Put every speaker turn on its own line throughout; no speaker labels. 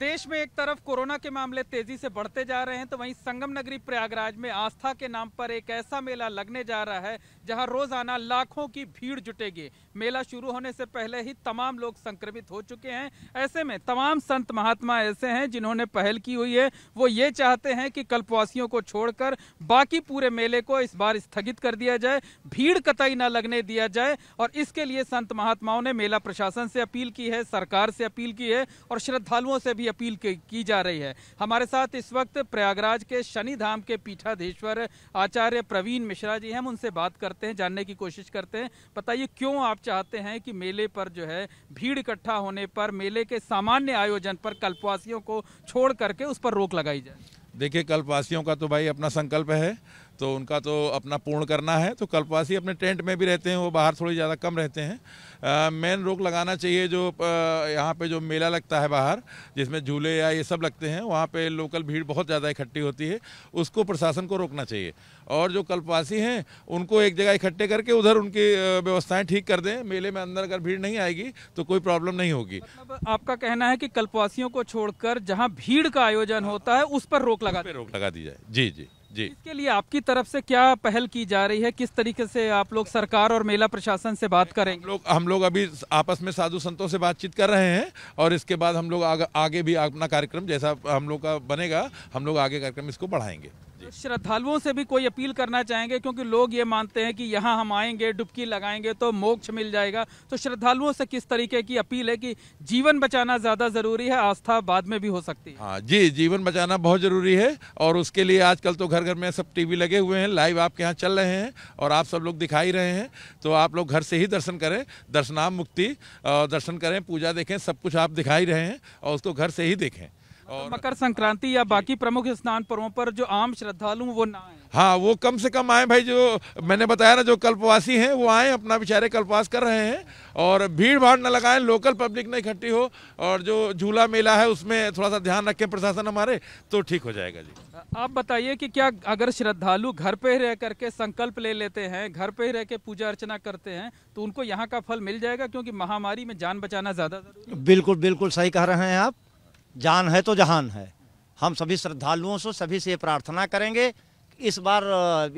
देश में एक तरफ कोरोना के मामले तेजी से बढ़ते जा रहे हैं तो वहीं संगम नगरी प्रयागराज में आस्था के नाम पर एक ऐसा मेला लगने जा रहा है जहां रोजाना लाखों की भीड़ जुटेगी मेला शुरू होने से पहले ही तमाम लोग संक्रमित हो चुके हैं ऐसे में तमाम संत महात्मा ऐसे हैं जिन्होंने पहल की हुई है वो ये चाहते हैं कि कल्पवासियों को छोड़कर बाकी पूरे मेले को इस बार स्थगित कर दिया जाए भीड़ कतई न लगने दिया जाए और इसके लिए संत महात्माओं ने मेला प्रशासन से अपील की है सरकार से अपील की है और श्रद्धालुओं से भी अपील की जा रही है हमारे साथ इस वक्त प्रयागराज के शनि धाम के पीठाधीश्वर आचार्य प्रवीण मिश्रा जी हैं हम उनसे बात करते हैं जानने की कोशिश करते हैं बताइए क्यों आप चाहते हैं कि मेले पर जो है भीड़ इकट्ठा होने पर मेले के सामान्य आयोजन पर
कल्पवासियों को छोड़ करके उस पर रोक लगाई जाए देखिए कल्पवासियों का तो भाई अपना संकल्प है तो उनका तो अपना पूर्ण करना है तो कल्पवासी अपने टेंट में भी रहते हैं वो बाहर थोड़ी ज़्यादा कम रहते हैं मेन रोक लगाना चाहिए जो यहाँ पे जो मेला लगता है बाहर जिसमें झूले या ये सब लगते हैं वहाँ पे लोकल भीड़ बहुत ज़्यादा इकट्ठी होती है उसको प्रशासन को रोकना चाहिए और जो कल्पवासी हैं उनको एक जगह इकट्ठे करके उधर उनकी व्यवस्थाएँ ठीक कर दें मेले में अंदर अगर भीड़ नहीं आएगी तो कोई प्रॉब्लम नहीं होगी मतलब आपका कहना
है कि कल्पवासियों को छोड़कर जहाँ भीड़ का आयोजन होता है उस पर रोक लगा रोक
लगा दी जाए जी जी जी इसके
लिए आपकी तरफ से क्या पहल की जा रही है किस तरीके से आप लोग सरकार और मेला प्रशासन से बात करेंगे
हम लोग हम लोग अभी आपस में साधु संतों से बातचीत कर रहे हैं और इसके बाद हम लोग आग, आगे भी अपना कार्यक्रम जैसा हम लोग का बनेगा हम लोग आगे कार्यक्रम इसको बढ़ाएंगे
श्रद्धालुओं से भी कोई अपील करना चाहेंगे क्योंकि लोग ये मानते हैं कि यहाँ हम आएंगे डुबकी लगाएंगे तो मोक्ष मिल जाएगा तो श्रद्धालुओं से किस तरीके की अपील है कि जीवन बचाना ज्यादा जरूरी है आस्था
बाद में भी हो सकती है हाँ जी जीवन बचाना बहुत जरूरी है और उसके लिए आजकल तो घर घर में सब टीवी लगे हुए हैं लाइव आपके यहाँ चल रहे हैं और आप सब लोग दिखाई रहे हैं तो आप लोग घर से ही दर्शन करें दर्शनाम मुक्ति दर्शन करें पूजा देखें सब कुछ आप दिखाई रहे हैं और उसको घर से ही देखें और मकर संक्रांति या बाकी प्रमुख स्नान पर्वों पर जो आम श्रद्धालु वो ना आए हाँ वो कम से कम आए भाई जो मैंने बताया ना जो कल्पवासी हैं वो आए अपना बेचारे कल्पवास कर रहे हैं और भीड़ भाड़ न लगाएं लोकल पब्लिक नहीं इकट्ठी हो और जो झूला मेला है उसमें थोड़ा सा ध्यान रखें प्रशासन हमारे तो ठीक हो जाएगा जी आप बताइए कि क्या अगर
श्रद्धालु घर पे रह करके संकल्प ले लेते हैं घर पे रह के पूजा अर्चना करते हैं तो उनको यहाँ का फल मिल जाएगा क्योंकि महामारी में जान बचाना ज़्यादा
बिल्कुल बिल्कुल सही कह रहे हैं आप जान है तो जहान है हम सभी श्रद्धालुओं से सभी से प्रार्थना करेंगे इस बार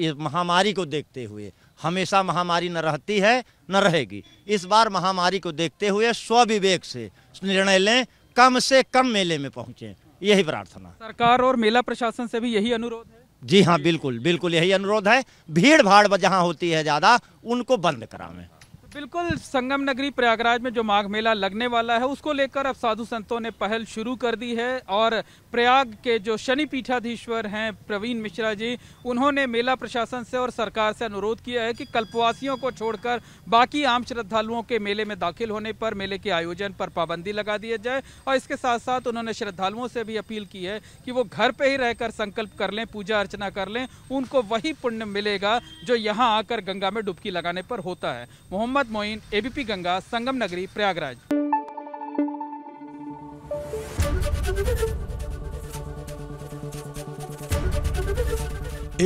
इस महामारी को देखते हुए हमेशा महामारी न रहती है न रहेगी इस बार महामारी को देखते हुए स्वविवेक से निर्णय लें कम से कम मेले में पहुंचे यही प्रार्थना सरकार और मेला प्रशासन से भी यही अनुरोध है जी हाँ बिल्कुल बिल्कुल यही अनुरोध है भीड़ भाड़ जहाँ होती है ज़्यादा उनको बंद करावें
बिल्कुल संगम नगरी प्रयागराज में जो माघ मेला लगने वाला है उसको लेकर अब साधु संतों ने पहल शुरू कर दी है और प्रयाग के जो शनि पीठाधीश्वर हैं प्रवीण मिश्रा जी उन्होंने मेला प्रशासन से और सरकार से अनुरोध किया है कि कल्पवासियों को छोड़कर बाकी आम श्रद्धालुओं के मेले में दाखिल होने पर मेले के आयोजन पर पाबंदी लगा दी जाए और इसके साथ साथ उन्होंने श्रद्धालुओं से भी अपील की है कि वो घर पर ही रहकर संकल्प कर लें पूजा अर्चना कर लें उनको वही पुण्य मिलेगा जो यहाँ आकर गंगा में डुबकी लगाने पर होता है मोहम्मद मोहम्मद मोइन एबीपी गंगा संगम नगरी प्रयागराज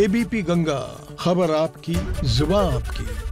एबीपी गंगा खबर आपकी जुबा आपकी